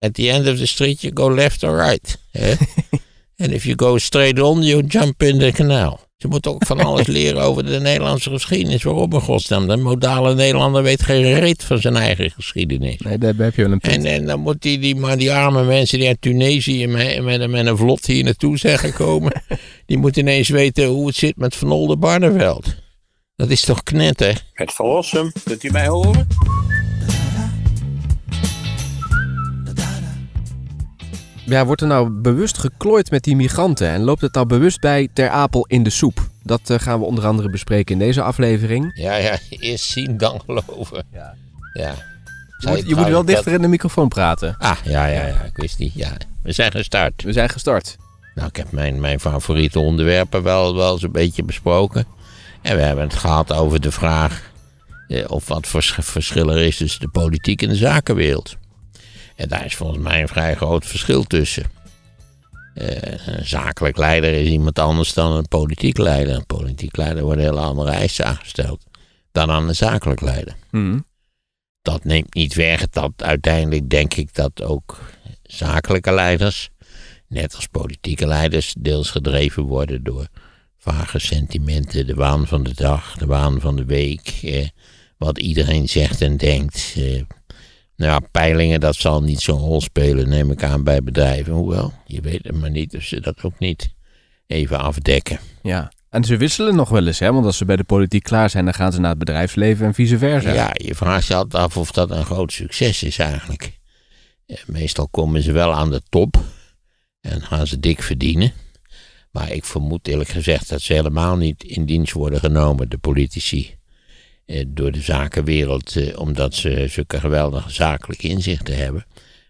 At the end of the street, you go left or right. Hè? And if you go straight on, you jump in the canal. Je moet ook van alles leren over de Nederlandse geschiedenis. Waarom in godsnaam? De modale Nederlander weet geen reet van zijn eigen geschiedenis. Nee, daar heb je wel een punt. En, en dan moet die, die, maar die arme mensen die uit Tunesië met, met een vlot hier naartoe zijn gekomen... die moeten ineens weten hoe het zit met Van Oldenbarneveld. Dat is toch knetter? Het verlossen, kunt u mij horen? Ja, wordt er nou bewust geklooid met die migranten en loopt het nou bewust bij Ter Apel in de soep? Dat eh, gaan we onder andere bespreken in deze aflevering. Ja, ja, eerst zien dan geloven. Ja. ja. Je, moet, wel dichter in de microfoon praten. Ah, ja, ja, ja, ik wist niet. Ja. We zijn gestart. We zijn gestart. Nou, ik heb mijn, mijn favoriete onderwerpen wel, wel eens een beetje besproken. En we hebben het gehad over de vraag eh, of wat voor verschil er is tussen de politiek en de zakenwereld. En daar is volgens mij een vrij groot verschil tussen. Eh, een zakelijk leider is iemand anders dan een politiek leider. Een politiek leider wordt hele andere eisen aangesteld dan aan een zakelijk leider. Hmm. Dat neemt niet weg dat uiteindelijk denk ik dat ook zakelijke leiders, net als politieke leiders, deels gedreven worden door vage sentimenten, de waan van de dag, de waan van de week, eh, wat iedereen zegt en denkt. Eh, nou, peilingen, dat zal niet zo'n rol spelen, neem ik aan, bij bedrijven. Hoewel, je weet het maar niet of ze dat ook niet even afdekken. Ja, en ze wisselen nog wel eens, hè? Want als ze bij de politiek klaar zijn, dan gaan ze naar het bedrijfsleven en vice versa. Ja, je vraagt je altijd af of dat een groot succes is eigenlijk. Meestal komen ze wel aan de top en gaan ze dik verdienen. Maar ik vermoed eerlijk gezegd dat ze helemaal niet in dienst worden genomen, de politici. Eh, door de zakenwereld, eh, omdat ze zulke geweldige zakelijke inzichten hebben.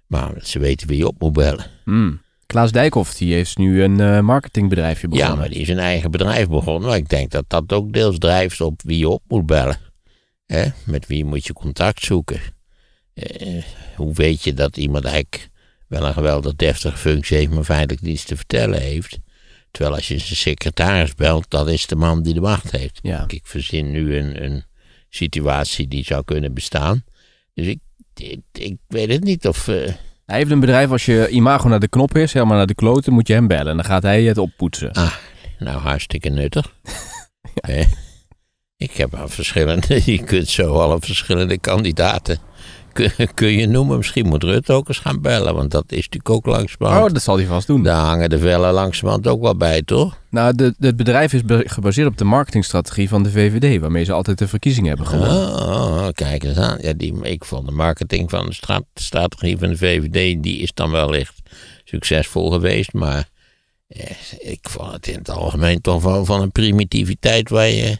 Maar ze weten wie je op moet bellen. Mm. Klaas Dijkhoff, die heeft nu een uh, marketingbedrijfje begonnen. Ja, maar die is een eigen bedrijf begonnen. Maar ik denk dat dat ook deels drijft op wie je op moet bellen. Hè? Met wie moet je contact zoeken. hoe weet je dat iemand eigenlijk wel een geweldig deftige functie heeft, maar feitelijk niets te vertellen heeft. Terwijl als je zijn secretaris belt, dat is de man die de macht heeft. Ik verzin nu een, een situatie die zou kunnen bestaan. Dus ik, ik, weet het niet of... Eh, hij heeft een bedrijf, als je imago naar de knop is, helemaal naar de kloten, moet je hem bellen. En dan gaat hij het oppoetsen. Ah, nou hartstikke nuttig. Eh, ik heb al verschillende, je kunt zo al verschillende kandidaten. kun je noemen. Misschien moet Rutte ook eens gaan bellen, want dat is natuurlijk ook langzamerhand. Oh, dat zal hij vast doen. Daar hangen de vellen langzamerhand ook wel bij, toch? Nou, het bedrijf is gebaseerd op de marketingstrategie van de VVD, waarmee ze altijd de verkiezingen hebben gewonnen. Oh, oh, kijk eens aan. Ja, die, ik vond de marketing van de strategie van de VVD, die is dan wellicht succesvol geweest, maar eh, ik vond het in het algemeen toch van een primitiviteit waar je,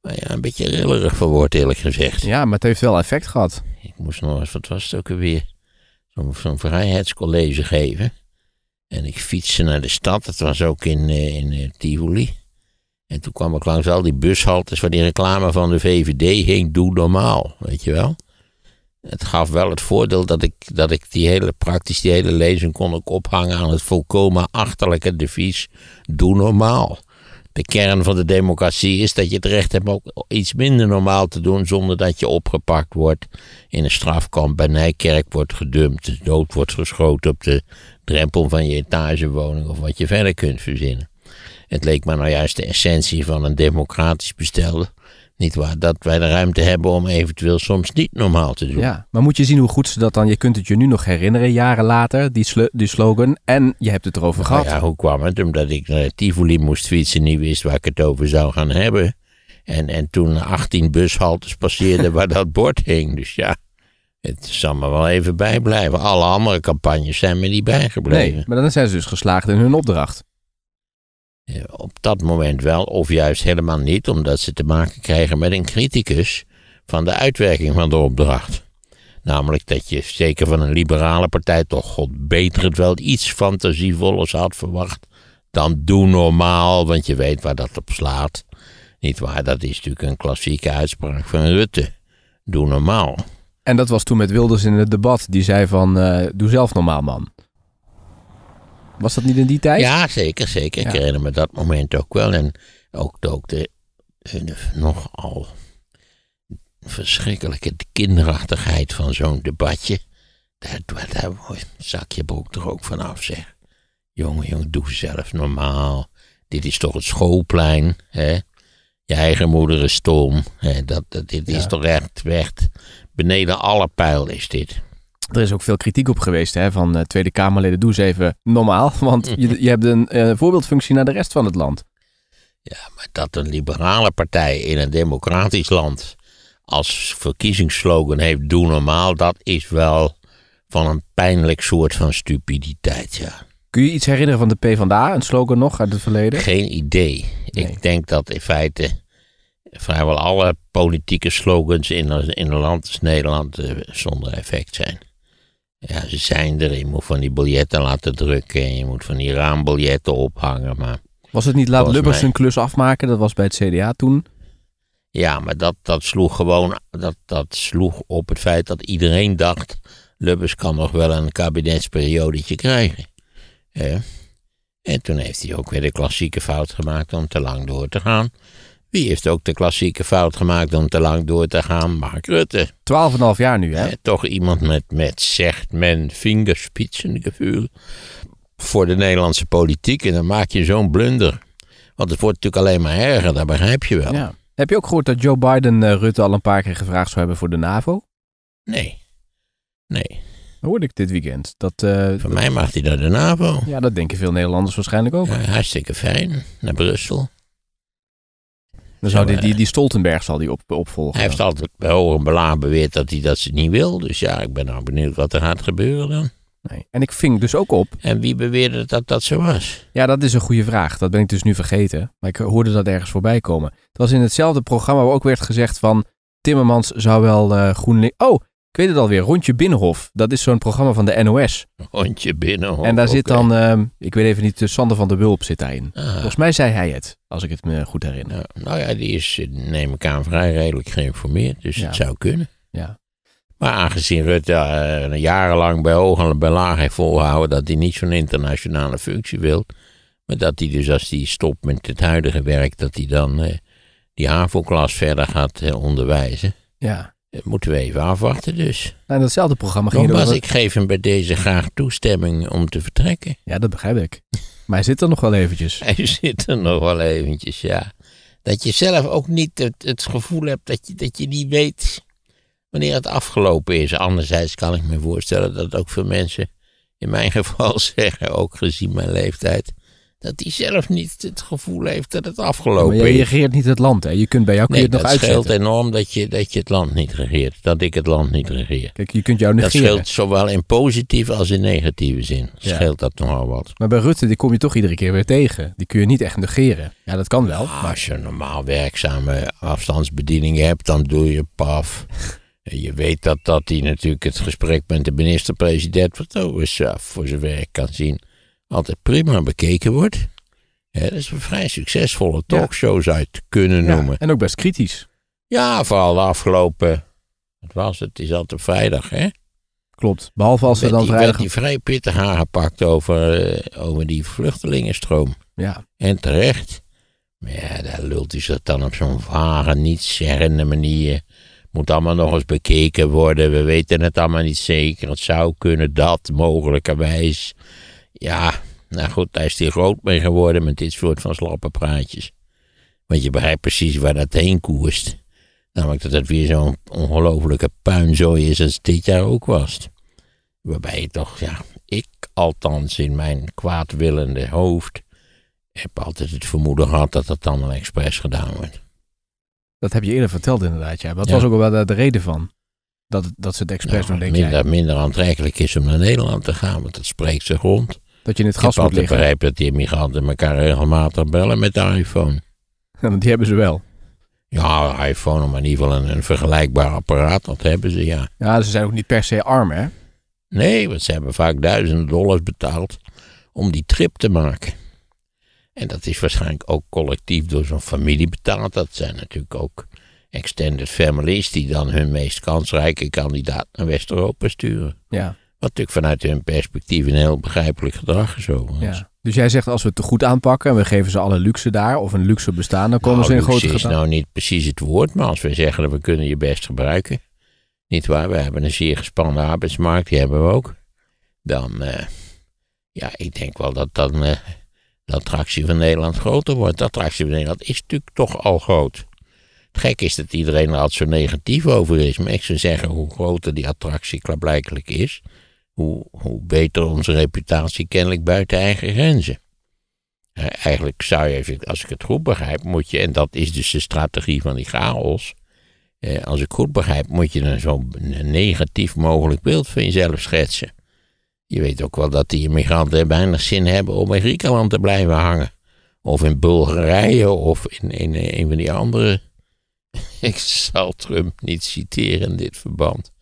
waar je een beetje rillerig van wordt, eerlijk gezegd. Ja, maar het heeft wel effect gehad ik moest nog eens, wat was het ook alweer, zo'n zo vrijheidscollege geven. En ik fietste naar de stad, dat was ook in, eh, in eh, Tivoli. En toen kwam ik langs al die bushaltes waar die reclame van de VVD hing, doe normaal, weet je wel. Het gaf wel het voordeel dat ik, dat ik die hele, praktisch die hele lezing kon ik ophangen aan het volkomen achterlijke devies, doe normaal de kern van de democratie is dat je het recht hebt ook iets minder normaal te doen zonder dat je opgepakt wordt, in een strafkamp bij Nijkerk wordt gedumpt, dood wordt geschoten op de drempel van je etagewoning of wat je verder kunt verzinnen. Het leek me nou juist de essentie van een democratisch bestelde niet waar, dat wij de ruimte hebben om eventueel soms niet normaal te doen. Ja, maar moet je zien hoe goed ze dat dan... Je kunt het je nu nog herinneren, jaren later, die, die slogan. En je hebt het erover nou gehad. Ja, hoe kwam het? Omdat ik naar eh, Tivoli moest fietsen niet wist waar ik het over zou gaan hebben. En, en toen 18 bushaltes passeerden waar dat bord hing. Dus ja, het zal me wel even bijblijven. Alle andere campagnes zijn me niet bijgebleven. Nee, maar dan zijn ze dus geslaagd in hun opdracht. Eh, op dat moment wel, of juist helemaal niet, omdat ze te maken krijgen met een criticus van de uitwerking van de opdracht. Namelijk dat je zeker van een liberale partij toch, god beter het wel, iets fantasievollers had verwacht dan doe normaal, want je weet waar dat op slaat. Niet waar, dat is natuurlijk een klassieke uitspraak van Rutte. Doe normaal. En dat was toen met Wilders in het debat. Die zei van, eh, doe zelf normaal man. Was dat niet in die tijd? Ja, zeker, zeker. Ik herinner me dat moment ook wel. En ook, ook de, de, de nogal verschrikkelijke kinderachtigheid van zo'n debatje. Daar, daar, zak je boek toch ook van af, zeg. Jongen, jongen, doe zelf normaal. Dit is toch het schoolplein, hè? Je eigen moeder is stom. Hè? Dat, dat, dit is toch echt, echt beneden alle pijl is dit. Er is ook veel kritiek op geweest hè, van eh, Tweede Kamerleden. Doe eens even normaal, want je, je hebt een eh, voorbeeldfunctie naar de rest van het land. Ja, maar dat een liberale partij in een democratisch land als verkiezingsslogan heeft: Doe normaal, dat is wel van een pijnlijk soort van stupiditeit, ja. Kun je iets herinneren van de PvdA, een slogan nog uit het verleden? Geen idee. Ik denk dat in feite vrijwel alle politieke slogans in, in een land als Nederland eh, zonder effect zijn. Ja, ze zijn er. Je moet van die biljetten laten drukken. En je moet van die raambiljetten ophangen. Maar was het niet laat Lubbers zijn klus afmaken? Dat was bij het CDA toen. Ja, maar dat, dat sloeg gewoon dat, dat sloeg op het feit dat iedereen dacht... Lubbers kan nog wel een kabinetsperiodetje krijgen. En toen heeft hij ook weer de klassieke fout gemaakt om te lang door te gaan. Wie heeft ook de klassieke fout gemaakt om te lang door te gaan? Mark Rutte. Twaalf en half jaar nu, hè? Eh, toch iemand met, met zegt men, vingerspitsengevoel voor de Nederlandse politiek. En dan maak je zo'n blunder. Want het wordt natuurlijk alleen maar erger, dat begrijp je wel. Heb je ook gehoord dat Joe Biden eh, Rutte al een paar keer gevraagd zou hebben voor de NAVO? Nee. Nee. Dat hoorde ik dit weekend. Dat, uh, Voor mij mag hij naar de NAVO. Ja, dat denken veel Nederlanders waarschijnlijk ook. Ja, hartstikke fijn. Naar Brussel. Dan zou die, die, Stoltenberg zal die op, opvolgen. Hij heeft altijd bij hoge belaan beweerd dat hij dat niet wil. Dus ja, ik ben nou benieuwd wat er gaat gebeuren dan. Nee. En ik ving dus ook op. En wie beweerde dat dat zo was? Ja, dat is een goede vraag. Dat ben ik dus nu vergeten. Maar ik hoorde dat ergens voorbij komen. Het was in hetzelfde programma waar ook werd gezegd van... Timmermans zou wel uh, GroenLinks... Oh, ik weet het alweer, Rondje Binnenhof. Dat is zo'n programma van de NOS. Rondje Binnenhof. En daar zit dan, ehm, ik weet even niet, eh, Sander van der Wulp zit daarin. in. Ah. Volgens mij zei hij het, als ik het me goed herinner. Nou, ja, die is, eh, neem ik aan, vrij redelijk geïnformeerd. Dus het zou kunnen. Ja. Maar aangezien Rutte uh, jarenlang bij hoog en bij laag heeft volgehouden dat hij niet zo'n internationale functie wil. Maar dat hij dus als hij stopt met het huidige werk, dat hij dan die HAVO-klas verder gaat onderwijzen. Ja moeten we even afwachten dus. Nou, datzelfde programma ging Nogmaals, ik geef hem bij deze graag toestemming om te vertrekken. Ja, dat begrijp ik. Maar hij zit er nog wel eventjes. Hij zit er nog wel eventjes, ja. Dat je zelf ook niet het, het gevoel hebt dat je, dat je niet weet wanneer het afgelopen is. Anderzijds kan ik me voorstellen dat ook veel mensen, in mijn geval zeggen, ook gezien mijn leeftijd, dat hij zelf niet het gevoel heeft dat het afgelopen is. je reageert regeert niet het land, hè? Je kunt bij jou kun je het nog uitzetten. Het scheelt enorm dat je, dat je het land niet regeert. Dat ik het land niet regeer. Kijk, je kunt jou negeren. Dat scheelt zowel in positieve als in negatieve zin. Scheelt dat nogal wat. Maar bij Rutte, die kom je toch iedere keer weer tegen. Die kun je niet echt negeren. Ja, dat kan wel. Ah, maar... Als je normaal werkzame afstandsbediening hebt, dan doe je paf. Je weet dat, dat hij natuurlijk het gesprek met de minister-president van Tovis voor zijn werk eh, kan zien altijd prima bekeken wordt. dat is een vrij succesvolle talkshow zou je het kunnen noemen. en ook best kritisch. Ja, vooral de afgelopen. Het was het? is altijd vrijdag, hè? Klopt. Behalve als ze dan vrijdag. werd die vrij pittig aangepakt over, eh, over die vluchtelingenstroom. Ja. En terecht. Maar ja, daar lult hij zich dan op zo'n vage, nietszeggende manier. Moet allemaal nog eens bekeken worden. We weten het allemaal niet zeker. Het zou kunnen dat, mogelijkerwijs. Ja, nou goed, daar is hij groot mee geworden met dit soort van slappe praatjes. Want je begrijpt precies waar dat heen koerst. Namelijk dat het weer zo'n ongelofelijke puinzooi is als dit jaar ook was. Waarbij je toch, ja, ik althans in mijn kwaadwillende hoofd heb altijd het vermoeden gehad dat dat dan een expres gedaan wordt. Dat heb je eerder verteld inderdaad, ja. Wat was ook wel de reden van? Dat, dat ze het expres nou, doen, denk minder, jij? Minder aantrekkelijk is om naar Nederland te gaan, want dat spreekt zich rond. Dat je in het gas Ik begrijp dat die migranten elkaar regelmatig bellen met de iPhone. Ja, want die hebben ze wel. Ja, iPhone, maar in ieder geval een, een, vergelijkbaar apparaat, dat hebben ze, ja. Ja, ze zijn ook niet per se arm, hè? Nee, want ze hebben vaak duizenden dollars betaald om die trip te maken. En dat is waarschijnlijk ook collectief door zo'n familie betaald. Dat zijn natuurlijk ook extended families die dan hun meest kansrijke kandidaat naar West-Europa sturen. Ja natuurlijk vanuit hun perspectief een heel begrijpelijk gedrag is. Ja. Dus jij zegt als we het te goed aanpakken en we geven ze alle luxe daar of een luxe bestaan, dan komen nou, ze in grote gedrag. is nou niet precies het woord, maar als we zeggen dat we kunnen je best gebruiken, niet waar, we hebben een zeer gespannen arbeidsmarkt, die hebben we ook, dan, eh, ja, ik denk wel dat dan uh, de attractie van Nederland groter wordt. De attractie van Nederland is natuurlijk toch al groot. Het gek is dat iedereen er altijd zo negatief over is, maar ik zou zeggen hoe groter die attractie klaarblijkelijk is, hoe, beter onze reputatie kennelijk buiten eigen grenzen. Eh, eigenlijk zou je, als ik het goed begrijp, moet je, en dat is dus de strategie van die chaos, eh, als ik goed begrijp, moet je dan zo negatief mogelijk beeld van jezelf schetsen. Je weet ook wel dat die immigranten weinig zin hebben om in Griekenland te blijven hangen. Of in Bulgarije of in, in, in eh, een van die andere. Ik zal Trump niet citeren in dit verband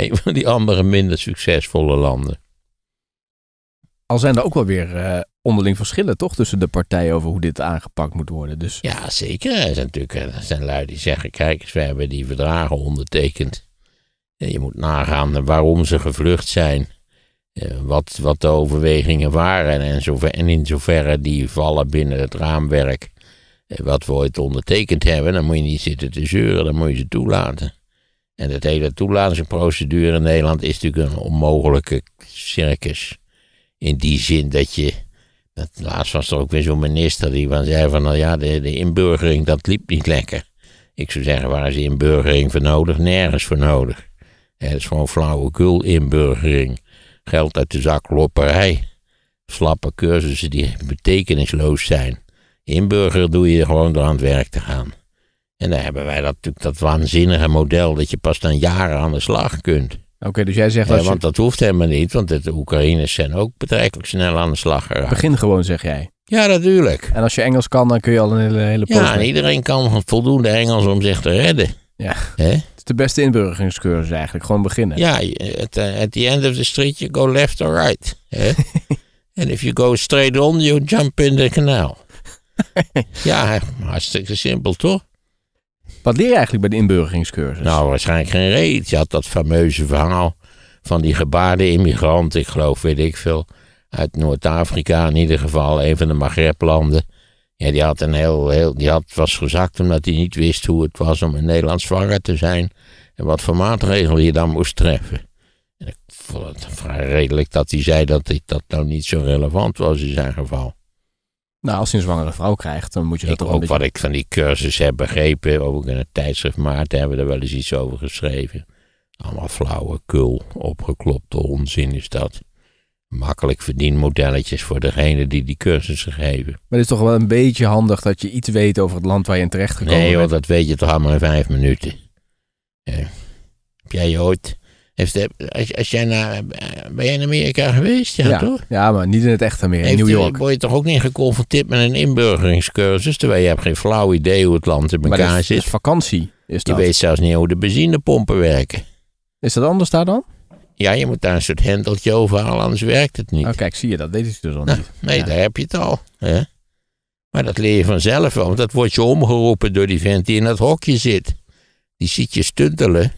een van die andere minder succesvolle landen. Al zijn er ook wel weer eh, onderling verschillen, toch? Tussen de partijen over hoe dit aangepakt moet worden. Dus... Ja, zeker. Er zijn natuurlijk eh, er zijn lui die zeggen: kijk eens, hebben die verdragen ondertekend. En je moet nagaan waarom ze gevlucht zijn. Eh, wat, wat de overwegingen waren en, zover, en in zoverre die vallen binnen het raamwerk wat we ooit ondertekend hebben, dan moet je niet zitten te zeuren, dan moet je ze toelaten. En dat hele toelatingsprocedure in Nederland is natuurlijk een onmogelijke circus. In die zin dat je. laatst was er ook weer zo'n minister die van zei van nou ja, de, de inburgering dat liep niet lekker. Ik zou zeggen, waar is inburgering voor nodig? Nergens voor nodig. Het is gewoon flauwekul inburgering. Geld uit de zak lopperij. Slappe cursussen die betekenisloos zijn. Inburger doe je gewoon door aan het werk te gaan. En daar hebben wij dat, natuurlijk dat waanzinnige model dat je pas dan jaren aan de slag kunt. Oké, dus jij zegt... dat. want dat hoeft helemaal niet, want de Oekraïners zijn ook betrekkelijk snel aan de slag geraakt. Begin gewoon, zeg jij. Ja, natuurlijk. En als je Engels kan, dan kun je al een hele, hele Ja, en iedereen kan voldoende Engels om zich te redden. Ja, He? het is de beste inburgeringscursus eigenlijk. Gewoon beginnen. Ja, at, eh, at the end of the street you go left or right. And if you go straight on, you jump in the canal. ja, hartstikke simpel, toch? Wat leer je eigenlijk bij de inburgeringscursus? Nou, waarschijnlijk geen reet. Je had dat fameuze verhaal van die gebaarde immigrant, ik geloof, weet ik veel, uit Noord-Afrika in ieder geval, een van de Maghreb-landen. Ja, die, had een heel, heel, die had, was gezakt omdat hij niet wist hoe het was om een Nederlands zwanger te zijn. En wat voor maatregelen je dan moest treffen. En ik vond het vrij redelijk dat hij zei dat dit dat nou niet zo relevant was in zijn geval. Nou, als je een zwangere vrouw krijgt, dan moet je dat ik, toch Ook beetje... wat ik van die cursus heb begrepen, ook in het tijdschrift Maarten hebben we er wel eens iets over geschreven. Allemaal kul, opgeklopte onzin is dat. Makkelijk verdienmodelletjes voor degene die die cursussen geven. Maar het is toch wel een beetje handig dat je iets weet over het land waar je in terecht gekomen nee, bent? Nee dat weet je toch allemaal in vijf minuten. Ja. Heb jij je ooit heeft, als, als jij naar, eh, ben jij in Amerika geweest? Ja, ja, toch? Ja, maar niet in het echte Amerika, in New eh, York. Word je toch ook niet geconfronteerd met een inburgeringscursus? Terwijl je hebt geen flauw idee hoe het land in elkaar maar dat is, zit. is vakantie, is dat? Je weet zelfs niet hoe de benzinepompen werken. Is dat anders daar dan? Ja, je moet daar een soort hendeltje halen, anders werkt het niet. Oh, kijk, zie je dat? Deze is dus al nou, niet. Nee, daar heb je het al. Hè? Maar dat leer je vanzelf wel, want dat wordt je omgeroepen door die vent die in dat hokje zit. Die ziet je stuntelen.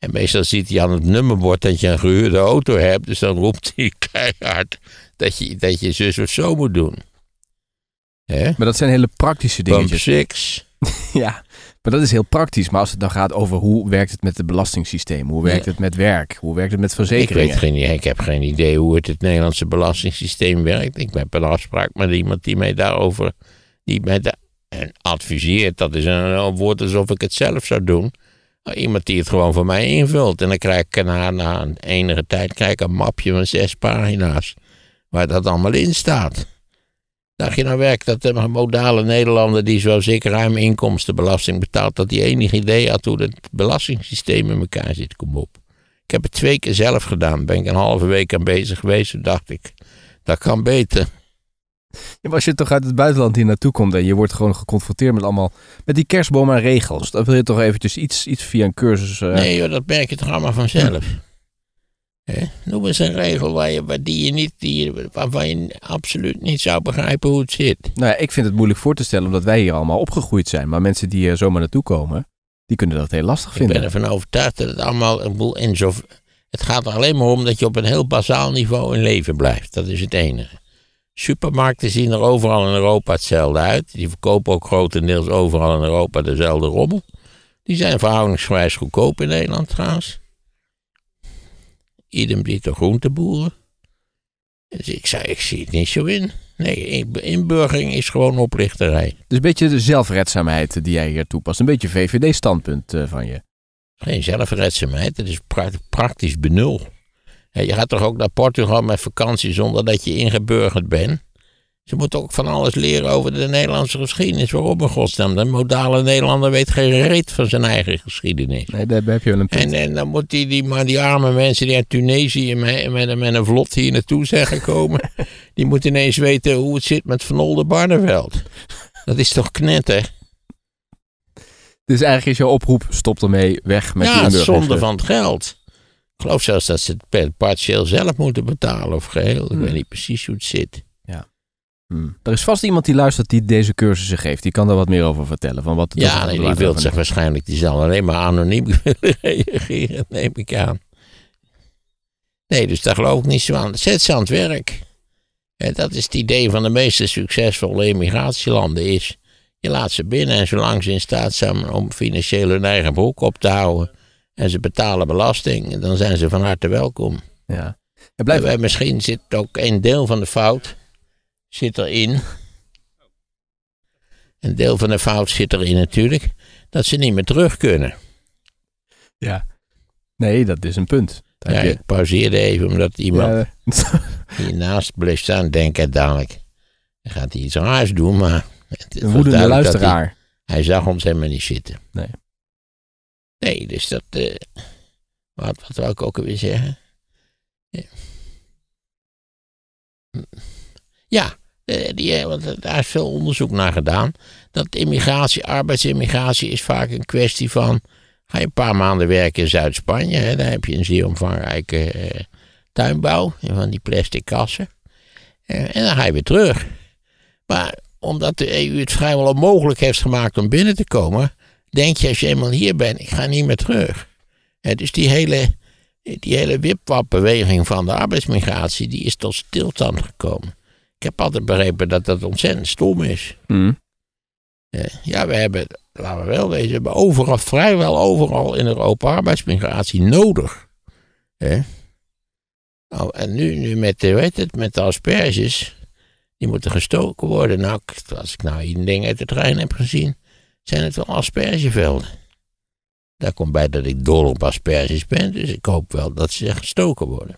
En meestal ziet hij aan het nummerbord dat je een gehuurde auto hebt. Dus dan roept hij keihard dat je, dat je zus of zo moet doen. Maar dat zijn hele praktische dingen. Pump six. ja, maar dat is heel praktisch. Maar als het dan gaat over hoe werkt het met het belastingssysteem? Hoe werkt het met werk? Hoe werkt het met verzekeringen? Ik, weet geen, ik heb geen idee hoe het, het Nederlandse belastingssysteem werkt. Ik heb een afspraak met iemand die mij daarover die mij adviseert. Dat is een woord alsof ik het zelf zou doen. Nou, iemand die het gewoon voor mij invult. En dan krijg ik na, na een enige tijd krijg ik een mapje van zes pagina's. Waar dat allemaal in staat. Dacht je nou werk dat de modale Nederlander die zoals ik ruim inkomstenbelasting betaalt, dat die enig idee had hoe het belastingssysteem in elkaar zit? Kom op. Ik heb het twee keer zelf gedaan. Ben ik een halve week aan bezig geweest. Toen dacht ik, dat kan beter als je toch uit het buitenland hier naartoe komt en je wordt gewoon geconfronteerd met allemaal met die kerstboom aan regels, dan wil je toch eventjes iets, iets via een cursus. Eh, nee, joh, dat merk je toch allemaal vanzelf. Noem eens een regel waar je, waar die je niet, die, waarvan je absoluut niet zou begrijpen hoe het zit. Nou, ja, ik vind het moeilijk voor te stellen omdat wij hier allemaal opgegroeid zijn, maar mensen die hier zomaar naartoe komen, die kunnen dat heel lastig vinden. Ik ben ervan overtuigd dat het allemaal een boel en zo. Het gaat er alleen maar om dat je op een heel bazaal niveau in leven blijft. Dat is het enige. Supermarkten zien er overal in Europa hetzelfde uit. Die verkopen ook grotendeels overal in Europa dezelfde rommel. Die zijn verhoudingsgewijs goedkoop in Nederland trouwens. Idem die de groenteboeren. Dus ik zei, ik zie het niet zo in. Nee, inburgering is gewoon oplichterij. Dus een beetje de zelfredzaamheid die jij hier toepast. Een beetje VVD-standpunt eh, van je. Geen zelfredzaamheid, Dat is praktisch benul. Je gaat toch ook naar Portugal met vakantie zonder dat je ingeburgerd bent? Ze moeten ook van alles leren over de Nederlandse geschiedenis. Waarom in godsnaam? De modale Nederlander weet geen reet van zijn eigen geschiedenis. Nee, daar heb je wel een punt. En, en dan moet die, die, maar die arme mensen die uit Tunesië met, met, met een vlot hier naartoe zijn gekomen... die moeten ineens weten hoe het zit met Van Oldenbarneveld. Dat is toch knetter? Dus eigenlijk is jouw oproep, stop ermee, weg met ja, die Ja, zonde van het geld. Ik geloof zelfs dat ze het partieel zelf moeten betalen of geheel. Ik hmm. weet niet precies hoe het zit. Ja. Hmm. Er is vast iemand die luistert die deze cursussen geeft. Die kan daar wat meer over vertellen. Van wat ja, nee, die wil zich waarschijnlijk. Die zal alleen maar anoniem willen reageren, neem ik aan. Nee, dus daar geloof ik niet zo aan. Zet ze aan het werk. En dat is het idee van de meeste succesvolle immigratielanden is... je laat ze binnen en zolang ze in staat zijn om financieel hun eigen broek op te houden en ze betalen belasting, dan zijn ze van harte welkom. Ja. En eh, misschien zit ook een deel van de fout zit erin. Een deel van de fout zit erin natuurlijk, dat ze niet meer terug kunnen. Ja, nee, dat is een punt. ja, je... Ik pauzeerde even omdat iemand die hiernaast bleef staan denken dadelijk. Dan gaat hij iets raars doen, maar... Het, een woedende luisteraar. Hij, hij, zag ons helemaal niet zitten. Nee. Nee, dus dat. Eh, wat, wat wou ik ook alweer zeggen? Ja, hm. ja eh, die, eh, want daar is veel onderzoek naar gedaan. Dat immigratie, arbeidsimmigratie is vaak een kwestie van. Ga je een paar maanden werken in Zuid-Spanje, daar heb je een zeer omvangrijke tuinbouw, van die plastic kassen. en dan ga je weer terug. Maar omdat de EU het vrijwel onmogelijk heeft gemaakt om binnen te komen, denk je als je eenmaal hier bent, ik ga niet meer terug. dus die hele, die hele wipwapbeweging van de arbeidsmigratie, die is tot stilstand gekomen. Ik heb altijd begrepen dat dat ontzettend stom is. Mm. Eh, ja, we hebben, laten we wel wezen, we hebben overal, vrijwel overal in Europa arbeidsmigratie nodig. Eh? Nou, en nu, nu met, weet het, met de asperges, die moeten gestoken worden. Nou, als ik nou één ding uit de trein heb gezien, zijn het wel aspergevelden. Daar komt bij dat ik dol op asperges ben, dus ik hoop wel dat ze gestoken worden.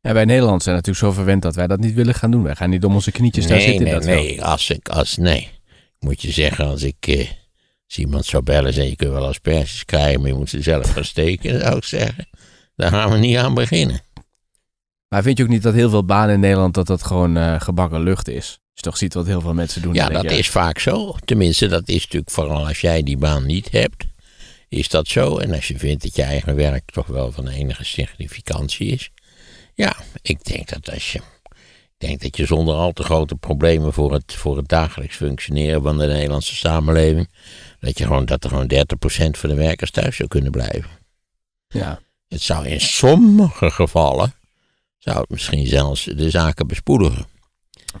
En wij Nederland zijn natuurlijk zo verwend dat wij dat niet willen gaan doen. Wij gaan niet om onze knietjes daar zitten. Nee, dat nee, als ik, als, nee. Moet je zeggen, als ik eh, iemand zou bellen en je kunt wel asperges krijgen, maar je moet ze zelf gaan steken, zou ik zeggen. Daar gaan we niet aan beginnen. Maar vind je ook niet dat heel veel banen in Nederland dat dat gewoon eh, gebakken lucht is? je toch ziet wat heel veel mensen doen. Ja, dat is vaak zo. Tenminste, dat is natuurlijk vooral als jij die baan niet hebt, is dat zo. En als je vindt dat je eigen werk toch wel van enige significantie is. Ja, ik denk dat als je. denk dat je zonder al te grote problemen voor het, voor het dagelijks functioneren van de Nederlandse samenleving. Dat, je gewoon, dat er gewoon 30% van de werkers thuis zou kunnen blijven. Ja. Het zou in sommige gevallen. zou het misschien zelfs de zaken bespoedigen.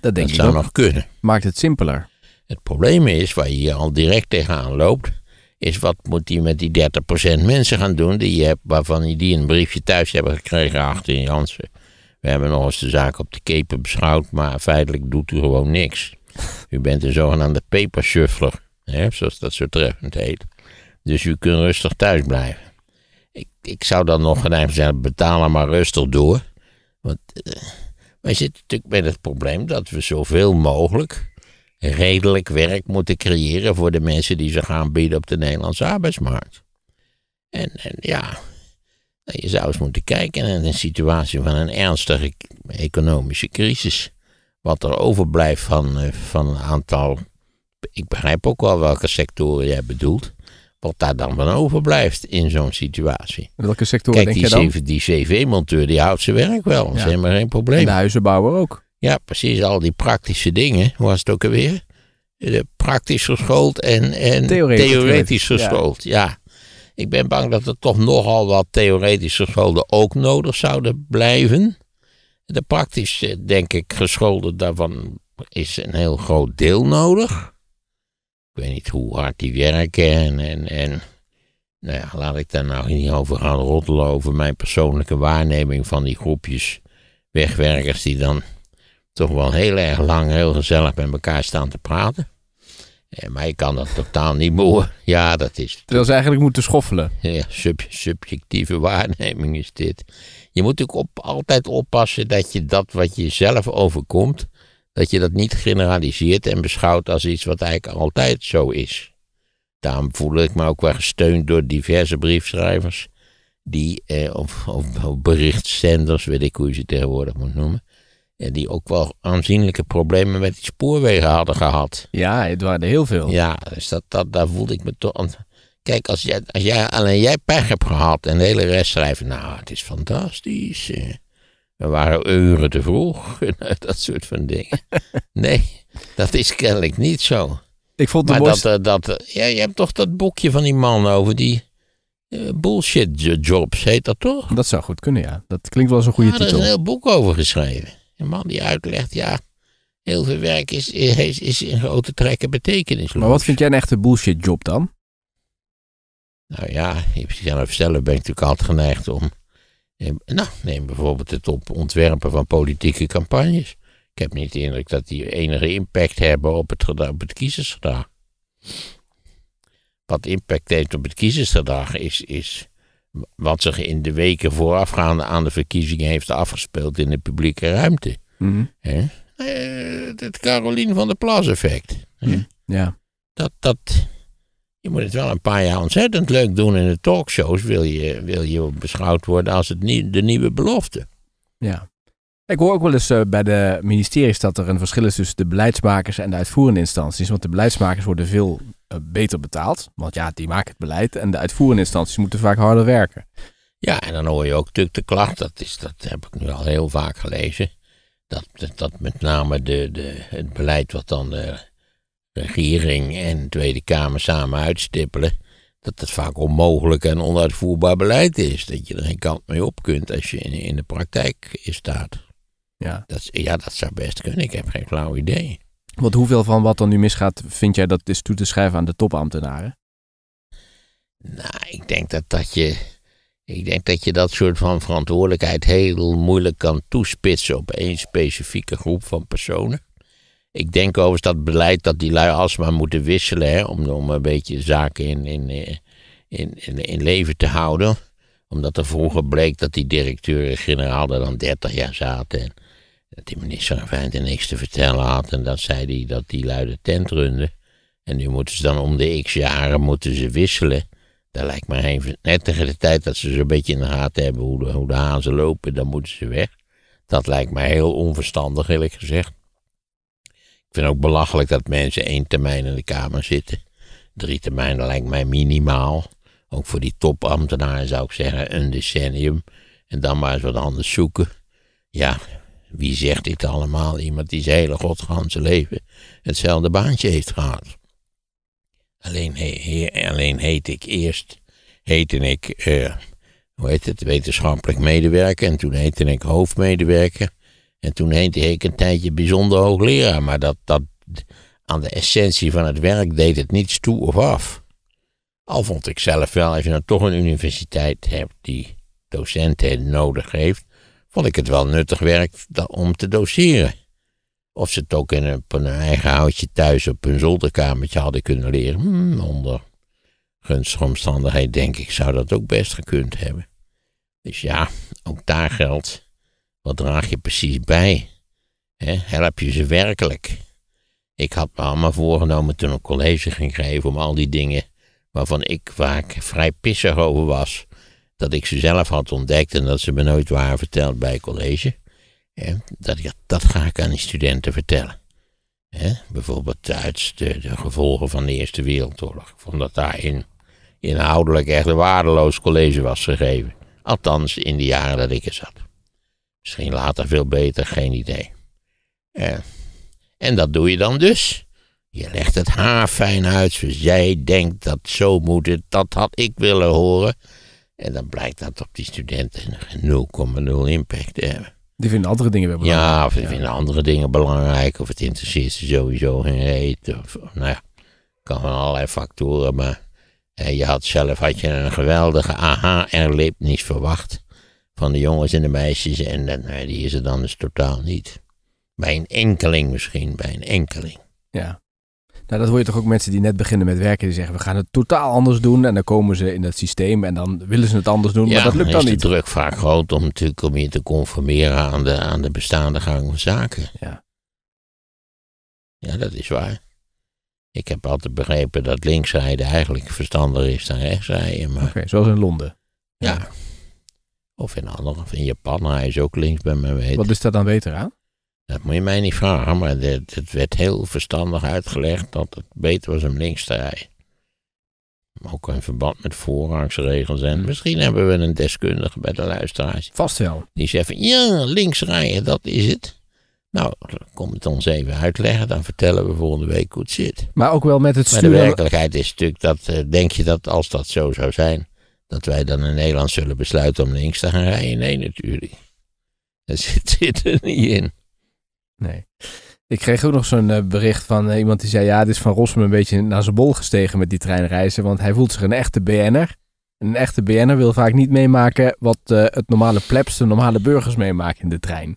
Dat denk ik zou nog kunnen. Maakt het simpeler. Het probleem is, waar je hier al direct tegenaan loopt, is wat moet hij met die 30% mensen gaan doen die je hebt, waarvan je die een briefje thuis hebben gekregen achter Jansen. We hebben nog eens de zaak op de kepen beschouwd, maar feitelijk doet u gewoon niks. U bent een zogenaamde papershuffler, hè, zoals dat zo treffend heet. Dus u kunt rustig thuis blijven. Ik, ik zou dan nog geneigd zijn, betalen maar rustig door. Want... Eh, wij zitten natuurlijk met het probleem dat we zoveel mogelijk redelijk werk moeten creëren voor de mensen die zich bieden op de Nederlandse arbeidsmarkt. En, en ja, nou, je zou eens moeten kijken naar een situatie van een ernstige economische crisis. Wat er overblijft van, eh, van een aantal. Ik begrijp ook wel welke sectoren jij bedoelt wat daar dan van overblijft in zo'n situatie. Welke sectoren denk die je dan? CV, die CV-monteur die houdt zijn werk wel, dat is helemaal geen probleem. En de huizenbouwer ook. Ja, precies. Al die praktische dingen, hoe was het ook alweer? De praktisch geschoold en, en theoretisch, theoretisch geschoold, ja. Ik ben bang dat er toch nogal wat theoretisch gescholden ook nodig zouden blijven. De praktische eh, denk ik, gescholden daarvan is een heel groot deel nodig. Ik weet niet hoe hard die werken en, en, en nou ja, laat ik daar nou niet over gaan roddelen over mijn persoonlijke waarneming van die groepjes wegwerkers die dan toch wel heel erg lang heel gezellig met elkaar staan te praten. En eh, mij kan dat totaal niet boeren Ja, dat is. Terwijl ze eigenlijk moeten schoffelen. Ja, subjectieve waarneming is dit. Je moet ook altijd oppassen dat je dat wat je zelf overkomt, dat je dat niet generaliseert en beschouwt als iets wat eigenlijk altijd zo is. Daarom voel ik me ook wel gesteund door diverse briefschrijvers, die, eh, of, of, weet ik hoe je ze tegenwoordig moet noemen, en eh, die ook wel aanzienlijke problemen met die spoorwegen hadden gehad. Ja, het waren er heel veel. Ja, dus dat, dat, daar voelde ik me toch... Kijk, als jij, als jij alleen jij pech hebt gehad en de hele rest schrijft, nou, het is fantastisch. Eh. We waren uren te vroeg, eh, dat soort van dingen. Nee, dat is kennelijk niet zo. Ik vond het maar dat, eh, dat, eh, ja, je hebt toch dat boekje van die man over die bullshit jobs, heet dat toch? Dat zou goed kunnen, ja. Dat klinkt wel eens een goede ja, titel. Er is een heel boek over geschreven. Een man die uitlegt, ja, heel veel werk is, is, is in grote trekken betekenisloos. Maar wat vind jij een echte bullshit job dan? Nou ja, je jezelf zelf ben ik natuurlijk altijd geneigd om Neem, nou, neem bijvoorbeeld het op ontwerpen van politieke campagnes. Ik heb niet de indruk dat die enige impact hebben op het, op kiezersgedrag. Wat impact heeft op het kiezersgedrag is, is wat zich in de weken voorafgaande aan de verkiezingen heeft afgespeeld in de publieke ruimte. Mhm. Eh, het Caroline van der Plas effect. ja. Dat, dat, je moet het wel een paar jaar ontzettend leuk doen in de talkshows. Wil je, wil je beschouwd worden als het nie, de nieuwe belofte. Ja. Ik hoor ook wel eens eh, bij de ministeries dat er een verschil is tussen de beleidsmakers en de uitvoerende instanties. Want de beleidsmakers worden veel eh, beter betaald. Want ja, die maken het beleid. En de uitvoerende instanties moeten vaak harder werken. Ja, en dan hoor je ook natuurlijk de klacht. Dat, is, dat heb ik nu al heel vaak gelezen. Dat, dat, met name de, de, het beleid wat dan. Eh, regering en Tweede Kamer samen uitstippelen dat het vaak onmogelijk en onuitvoerbaar beleid is. Dat je er geen kant mee op kunt als je in, de praktijk staat. Ja. Dat, ja, dat zou best kunnen. Ik heb geen flauw idee. Want hoeveel van wat er nu misgaat, vind jij dat is toe te schrijven aan de topambtenaren? Nou, ik denk dat, dat je. Ik denk dat je dat soort van verantwoordelijkheid heel moeilijk kan toespitsen op één specifieke groep van personen. Ik denk overigens dat beleid dat die lui alsmaar moeten wisselen. Hè, om, om een beetje zaken in, in, in, in, in leven te houden. Omdat er vroeger bleek dat die directeuren-generaal er dan 30 jaar zaten. En dat die minister in feite niks te vertellen had. En dat zei die dat die lui de tent runden. En nu moeten ze dan om de x jaren moeten ze wisselen. Dat lijkt me even net tegen de tijd dat ze zo'n beetje in de gaten hebben hoe de, hoe de hazen lopen, dan moeten ze weg. Dat lijkt mij heel onverstandig, eerlijk gezegd. Ik vind ook belachelijk dat mensen één termijn in de Kamer zitten. Drie termijnen lijkt mij minimaal. Ook voor die topambtenaren zou ik zeggen een decennium. En dan maar eens wat anders zoeken. Ja, wie zegt dit allemaal? Iemand die zijn hele godganse leven hetzelfde baantje heeft gehad. Alleen, he, alleen heet ik eerst, heette ik, eh, hoe heet het, wetenschappelijk medewerker. En toen heette ik hoofdmedewerker. En toen heette ik een tijdje bijzonder hoogleraar, maar dat, dat, aan de essentie van het werk deed het niets toe of af. Al vond ik zelf wel, als je nou toch een universiteit hebt die docenten nodig heeft, vond ik het wel nuttig werk om te doceren. Of ze het ook in een, op eigen houtje thuis op een zolderkamertje hadden kunnen leren, hmm, onder gunstige omstandigheden denk ik, zou dat ook best gekund hebben. Dus ja, ook daar geldt. Wat draag je precies bij? help je ze werkelijk? Ik had me allemaal voorgenomen toen ik college ging geven om al die dingen waarvan ik vaak vrij pissig over was, dat ik ze zelf had ontdekt en dat ze me nooit waren verteld bij college. dat, dat ga ik aan die studenten vertellen. bijvoorbeeld uit de, de, gevolgen van de Eerste Wereldoorlog. Ik vond dat daarin inhoudelijk echt een waardeloos college was gegeven. Althans, in de jaren dat ik er zat. Misschien later veel beter, geen idee. Eh, en dat doe je dan dus. Je legt het haar fijn uit zoals jij denkt dat zo moet het, dat had ik willen horen. En dan blijkt dat op die studenten 0,0 impact te hebben. Die vinden andere dingen belangrijk. Ja, of die vinden andere dingen belangrijk, of het interesseert ze sowieso geen reet. nou ja, kan van allerlei factoren, maar eh, je had zelf had je een geweldige aha erlebnis verwacht van de jongens en de meisjes. En nou, die is er dan dus totaal niet. Bij een enkeling misschien, bij een enkeling. Ja. Nou, dat hoor je toch ook mensen die net beginnen met werken. Die zeggen, we gaan het totaal anders doen. En dan komen ze in dat systeem en dan willen ze het anders doen. maar dat lukt dan, is niet. de druk vaak groot om, natuurlijk, om je te conformeren aan de, aan de bestaande gang van zaken. Ja. Ja, dat is waar. Ik heb altijd begrepen dat linksrijden eigenlijk verstandiger is dan rechtsrijden. Maar... Oké, zoals in Londen. ja. Of in andere, of in Japan. Hij is ook links bij mij weten. Wat is dat dan beter aan? Dat moet je mij niet vragen, maar het werd heel verstandig uitgelegd dat het beter was om links te rijden. Ook in verband met voorrangsregels. En hmm. misschien hebben we een deskundige bij de luisteraars. Vast wel. Die zegt van, ja, links rijden, dat is het. Nou, kom het ons even uitleggen. Dan vertellen we volgende week hoe het zit. Maar ook wel met het sturen... Maar de werkelijkheid is natuurlijk dat... Eh, denk je dat als dat zo zou zijn... Dat wij dan in Nederland zullen besluiten om links te gaan rijden? Nee, natuurlijk. Dat zit, er niet in. Nee. Ik kreeg ook nog zo'n eh, bericht van eh, iemand die zei: Ja, het is van Rossum een beetje naar zijn bol gestegen met die treinreizen. Want hij voelt zich een echte BN'er. Een echte BN'er wil vaak niet meemaken wat eh, het normale plebs, de normale burgers meemaken in de trein.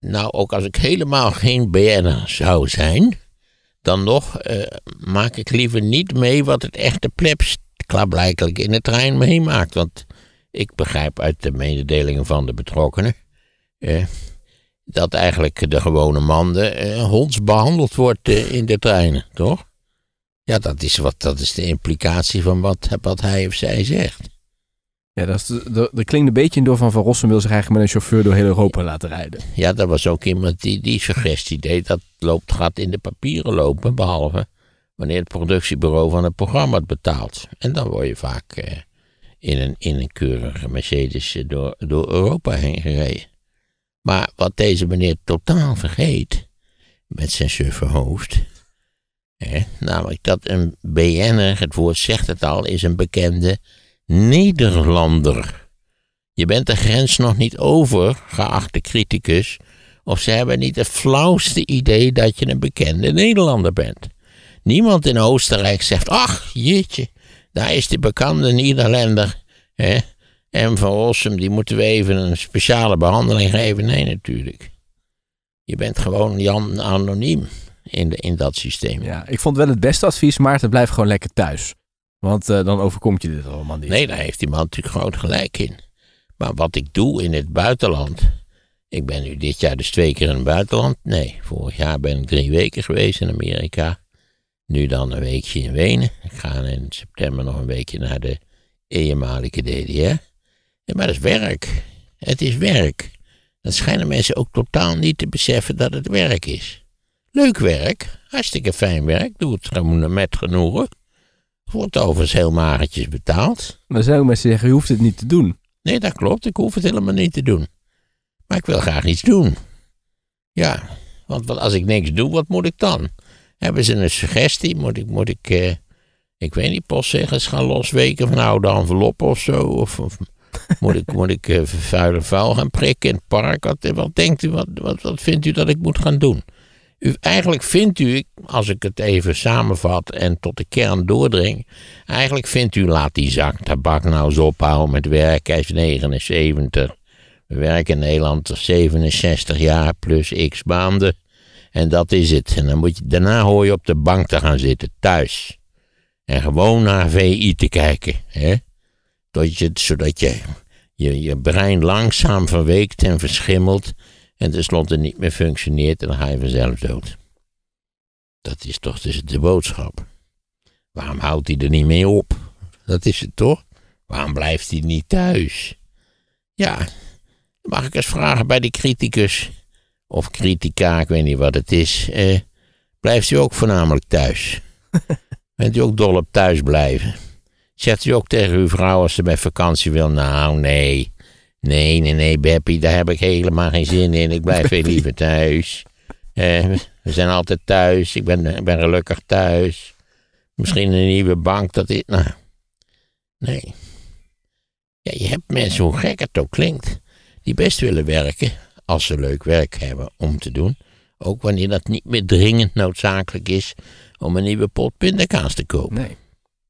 Nou, ook als ik helemaal geen BN'er zou zijn, dan nog maak ik liever niet mee wat het echte plebs klaarblijkelijk in de trein meemaakt. Want ik begrijp uit de mededelingen van de betrokkenen eh, dat eigenlijk de gewone man de, eh, honds behandeld wordt eh, in de treinen, toch? Ja, dat is, wat, dat is de implicatie van wat, wat hij of zij zegt. Ja, dat, dat, klinkt een beetje door Van Van Rossum wil zich eigenlijk met een chauffeur door heel Europa laten rijden. Ja, dat was ook iemand die die suggestie deed. Dat loopt, gaat in de papieren lopen, behalve wanneer het productiebureau van het programma het betaalt. En dan word je vaak eh, in, een, in een keurige Mercedes eh, door, door Europa heen gereden. Maar wat deze meneer totaal vergeet, met zijn suffe hoofd, hè, namelijk dat een BN'er, het woord zegt het al, is een bekende Nederlander. Je bent de grens nog niet over, geachte criticus, of ze hebben niet het flauwste idee dat je een bekende Nederlander bent. Niemand in Oostenrijk zegt, ach jeetje, daar is die bekende Nederlander. Hè? En van Rossum, die moeten we even een speciale behandeling geven. Nee, natuurlijk. Je bent gewoon Jan anoniem in, de, in dat systeem. Ja, ik vond wel het beste advies, Maarten, blijf gewoon lekker thuis. Want eh, dan overkomt je dit allemaal niet. Nee, daar heeft die man natuurlijk groot gelijk in. Maar wat ik doe in het buitenland. Ik ben nu dit jaar dus twee keer in het buitenland. Nee, vorig jaar ben ik drie weken geweest in Amerika. Nu dan een weekje in Wenen. Ik ga in september nog een weekje naar de eenmalige DDR. Ja, maar dat is werk. Het is werk. Dat schijnen mensen ook totaal niet te beseffen dat het werk is. Leuk werk, hartstikke fijn werk, doe het gewoon met genoegen. Wordt overigens heel magertjes betaald. Maar zou mensen zeggen, je hoeft het niet te doen. Nee, dat klopt, ik hoef het helemaal niet te doen. Maar ik wil graag iets doen. Ja, want als ik niks doe, wat moet ik dan? Hebben ze een suggestie? Moet ik, moet ik, uh, ik weet niet, postzeggers gaan losweken van oude enveloppen of zo? Of, of moet ik, moet ik eh, vuile vuil gaan prikken in het park? Wat, eh, wat denkt u, wat, wat, wat vindt u dat ik moet gaan doen? U, eigenlijk vindt u, als ik het even samenvat en tot de kern doordring, eigenlijk vindt u, laat die zak tabak nou eens ophouden met werk, hij is 79. We werken in Nederland 67 jaar plus x maanden. En dat is het. En dan moet je, daarna hoor je op de bank te gaan zitten, thuis. En gewoon naar VI te kijken. Hè? Tot je, zodat je, je je brein langzaam verweekt en verschimmelt. En tenslotte niet meer functioneert en dan ga je vanzelf dood. Dat is toch dus de boodschap. Waarom houdt hij er niet mee op? Dat is het toch? Waarom blijft hij niet thuis? Ja, mag ik eens vragen bij de criticus of kritica, ik weet niet wat het is, eh, blijft u ook voornamelijk thuis. Bent u ook dol op thuis blijven? Zegt u ook tegen uw vrouw als ze met vakantie wil, nou nee, nee, nee, nee, Beppie, daar heb ik helemaal geen zin in, ik blijf veel liever thuis. Eh, we zijn altijd thuis, ik ben, ben gelukkig thuis. Misschien een nieuwe bank, dat is, nou, nee. Ja, je hebt mensen, hoe gek het ook klinkt, die best willen werken, als ze leuk werk hebben om te doen. Ook wanneer dat niet meer dringend noodzakelijk is om een nieuwe pot pindakaas te kopen. Nee.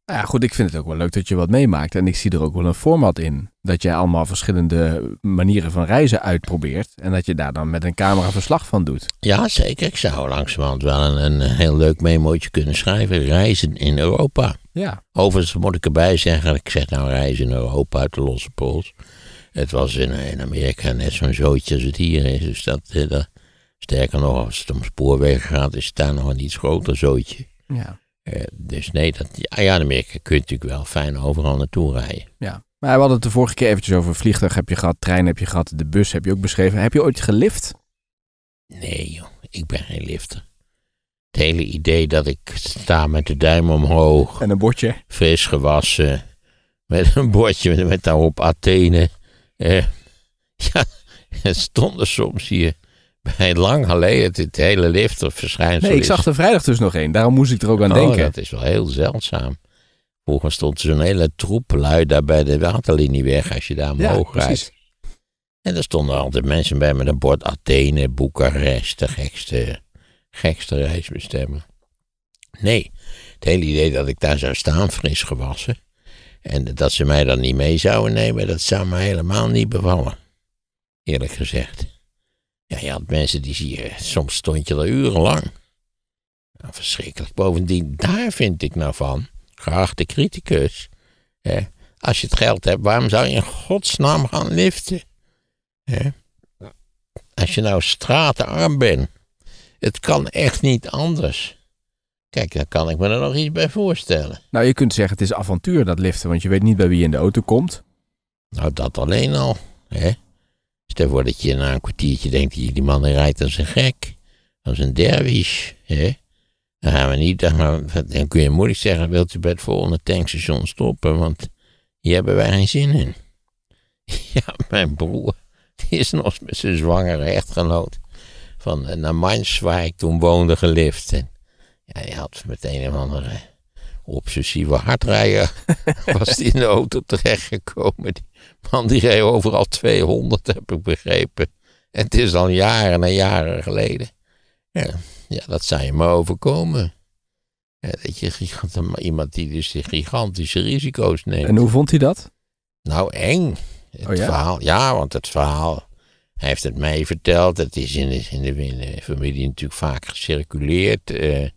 Nou ja, goed, ik vind het ook wel leuk dat je wat meemaakt. En ik zie er ook wel een format in. Dat jij allemaal verschillende manieren van reizen uitprobeert. En dat je daar dan met een camera verslag van doet. Ja, zeker. Ik zou langzamerhand wel een, een heel leuk memootje kunnen schrijven. Reizen in Europa. Ja. Overigens moet ik erbij zeggen, ik zeg nou reizen in Europa uit de losse pols. Het was in, Amerika net zo'n zootje als het hier is. Dus dat, eh, dat, sterker nog, als het om spoorwegen gaat, is het daar nog een iets groter zootje. Ja. Eh, dus nee, dat, ja, in Amerika kun je natuurlijk wel fijn overal naartoe rijden. Ja. Maar we hadden het de vorige keer eventjes over vliegtuig heb je gehad, trein heb je gehad, de bus heb je ook beschreven. Heb je ooit gelift? Nee joh, ik ben geen lifter. Het hele idee dat ik sta met de duim omhoog. En een bordje. Fris gewassen. Met een bordje met, met daarop Athene. Eh, ja, het stonden soms hier bij lang geleden het hele lift of verschijnsel. Nee, ik zag er vrijdag dus nog één. Daarom moest ik er ook aan oh, denken. Dat is wel heel zeldzaam. Vroeger stond zo'n hele troep lui daar bij de waterlinie weg als je daar omhoog ja, En er stonden altijd mensen bij met een bord Athene, Boekarest, de gekste, gekste Nee, het hele idee dat ik daar zou staan, fris gewassen. En dat ze mij dan niet mee zouden nemen, dat zou me helemaal niet bevallen. Eerlijk gezegd. Ja, je had mensen die zie soms stond je er urenlang. Nou, verschrikkelijk. Bovendien, daar vind ik nou van, geachte criticus. Hè, als je het geld hebt, waarom zou je in godsnaam gaan liften? Hè? Als je nou stratenarm bent. Het kan echt niet anders. Kijk, daar kan ik me er nog iets bij voorstellen. Nou, je kunt zeggen het is avontuur dat liften, want je weet niet bij wie in de auto komt. Nou, dat alleen al. Hè? Stel voor dat je na een kwartiertje denkt, die man rijdt als een gek. Als een derwisch. Hè? Dan gaan we niet, dan, gaan we, dan kun je moeilijk zeggen, wilt u bij het volgende tankstation stoppen, want hier hebben wij geen zin in. Ja, mijn broer, die is nog met zijn zwangere echtgenoot van eh, naar Mainz, waar ik toen woonde, gelift. Hij had meteen een andere obsessieve hardrijder. was die in de auto terechtgekomen. Die man die reed overal 200, heb ik begrepen. En het is al jaren en jaren geleden. Ja, ja dat zou je maar overkomen. dat je iemand die dus die gigantische risico's neemt. En hoe vond hij dat? Nou, eng. Het oh verhaal. Ja, want het verhaal. Hij heeft het mij verteld. Het is in de, in de, familie natuurlijk vaak gecirculeerd. Eh.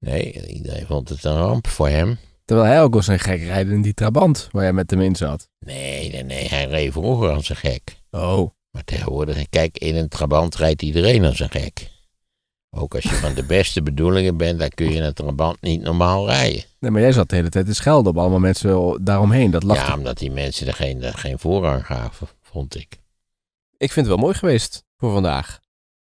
Nee, iedereen vond het een ramp voor hem. Terwijl hij ook al zijn gek rijden in die trabant waar jij met hem in zat. Nee, nee, nee, hij reed vroeger als een gek. Oh. Maar tegenwoordig, kijk, in een trabant rijdt iedereen als een gek. Ook als je van de beste bedoelingen bent, dan kun je in een trabant niet normaal rijden. Nee, maar jij zat de hele tijd in schelden op allemaal mensen daaromheen. Dat lachte. Ja, omdat die mensen er geen, geen voorrang gaven, vond ik. Ik vind het wel mooi geweest voor vandaag.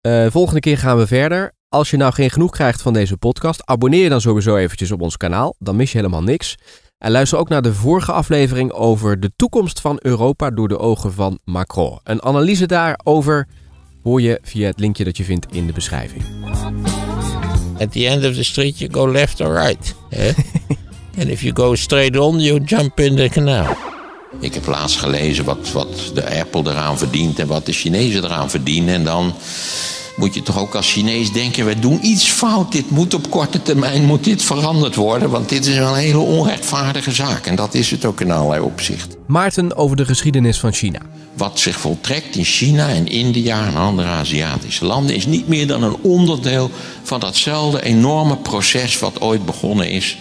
Eh, volgende keer gaan we verder als je nou geen genoeg krijgt van deze podcast, abonneer je dan sowieso eventjes op ons kanaal. Dan mis je helemaal niks. En luister ook naar de vorige aflevering over de toekomst van Europa door de ogen van Macron. Een analyse daarover hoor je via het linkje dat je vindt in de beschrijving. At the end of the street you go left or right. And if you go straight on, you jump in the canal. Ik heb laatst gelezen wat, wat de Apple eraan verdient en wat de Chinezen eraan verdienen. En dan moet je toch ook als Chinees denken: we doen iets fout. Dit moet op korte termijn moet dit veranderd worden, want dit is een hele onrechtvaardige zaak. En dat is het ook in allerlei opzichten. Maarten over de geschiedenis van China. Wat zich voltrekt in China en India en andere Aziatische landen is niet meer dan een onderdeel van datzelfde enorme proces wat ooit begonnen is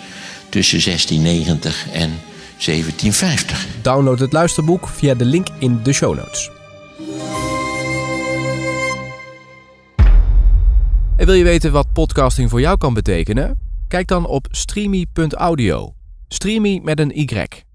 tussen 1690 en 1750. Download het luisterboek via de link in de show notes. En wil je weten wat podcasting voor jou kan betekenen? Kijk dan op streamy.audio. Streamy met een Y.